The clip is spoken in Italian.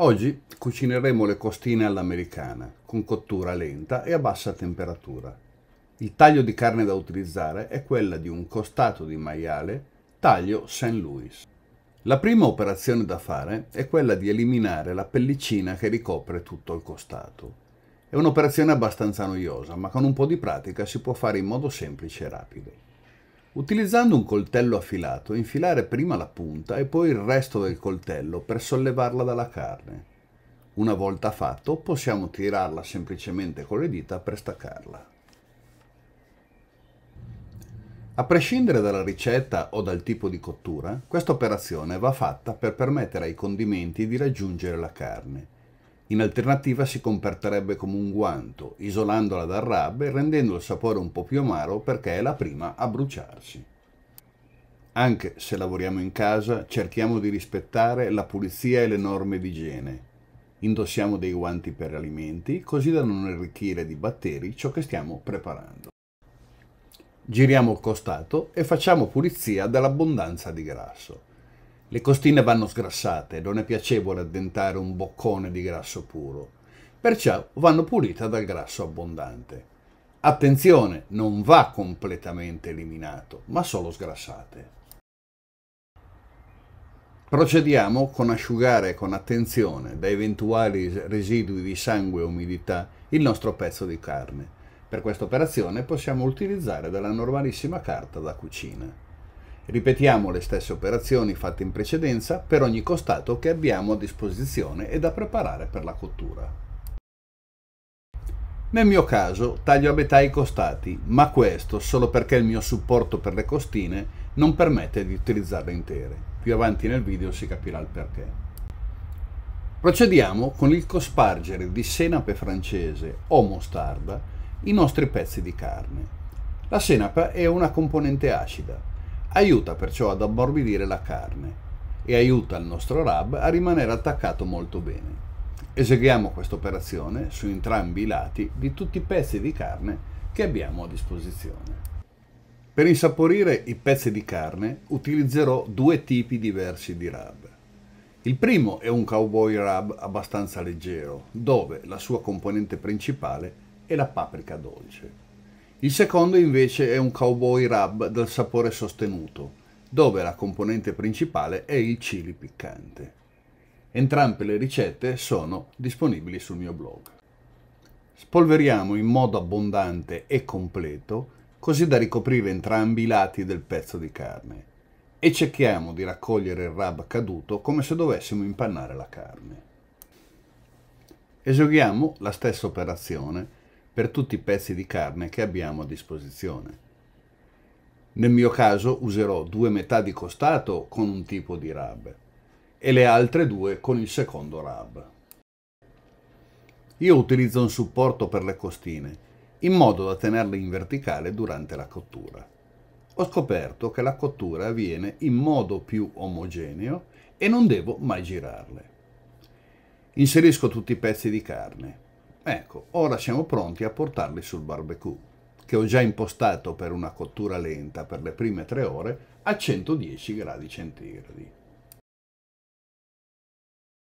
Oggi cucineremo le costine all'americana, con cottura lenta e a bassa temperatura. Il taglio di carne da utilizzare è quella di un costato di maiale taglio St. Louis. La prima operazione da fare è quella di eliminare la pellicina che ricopre tutto il costato. È un'operazione abbastanza noiosa, ma con un po' di pratica si può fare in modo semplice e rapido. Utilizzando un coltello affilato, infilare prima la punta e poi il resto del coltello per sollevarla dalla carne. Una volta fatto, possiamo tirarla semplicemente con le dita per staccarla. A prescindere dalla ricetta o dal tipo di cottura, questa operazione va fatta per permettere ai condimenti di raggiungere la carne, in alternativa si comporterebbe come un guanto, isolandola dal rub e rendendo il sapore un po' più amaro perché è la prima a bruciarsi. Anche se lavoriamo in casa, cerchiamo di rispettare la pulizia e le norme di igiene. Indossiamo dei guanti per alimenti, così da non arricchire di batteri ciò che stiamo preparando. Giriamo il costato e facciamo pulizia dall'abbondanza di grasso. Le costine vanno sgrassate, non è piacevole addentare un boccone di grasso puro, perciò vanno pulite dal grasso abbondante. Attenzione, non va completamente eliminato, ma solo sgrassate. Procediamo con asciugare con attenzione da eventuali residui di sangue e umidità il nostro pezzo di carne. Per questa operazione possiamo utilizzare della normalissima carta da cucina. Ripetiamo le stesse operazioni fatte in precedenza per ogni costato che abbiamo a disposizione e da preparare per la cottura. Nel mio caso taglio a metà i costati, ma questo solo perché il mio supporto per le costine non permette di utilizzarle intere. Più avanti nel video si capirà il perché. Procediamo con il cospargere di senape francese o mostarda i nostri pezzi di carne. La senape è una componente acida, Aiuta perciò ad ammorbidire la carne e aiuta il nostro RAB a rimanere attaccato molto bene. Eseguiamo questa operazione su entrambi i lati di tutti i pezzi di carne che abbiamo a disposizione. Per insaporire i pezzi di carne utilizzerò due tipi diversi di rub. Il primo è un cowboy rub abbastanza leggero, dove la sua componente principale è la paprika dolce. Il secondo invece è un cowboy rub dal sapore sostenuto, dove la componente principale è il chili piccante. Entrambe le ricette sono disponibili sul mio blog. Spolveriamo in modo abbondante e completo, così da ricoprire entrambi i lati del pezzo di carne e cerchiamo di raccogliere il rub caduto come se dovessimo impannare la carne. Eseguiamo la stessa operazione per tutti i pezzi di carne che abbiamo a disposizione. Nel mio caso userò due metà di costato con un tipo di rab e le altre due con il secondo rab. Io utilizzo un supporto per le costine in modo da tenerle in verticale durante la cottura. Ho scoperto che la cottura avviene in modo più omogeneo e non devo mai girarle. Inserisco tutti i pezzi di carne Ecco, ora siamo pronti a portarli sul barbecue, che ho già impostato per una cottura lenta per le prime tre ore a 110 gradi centigradi.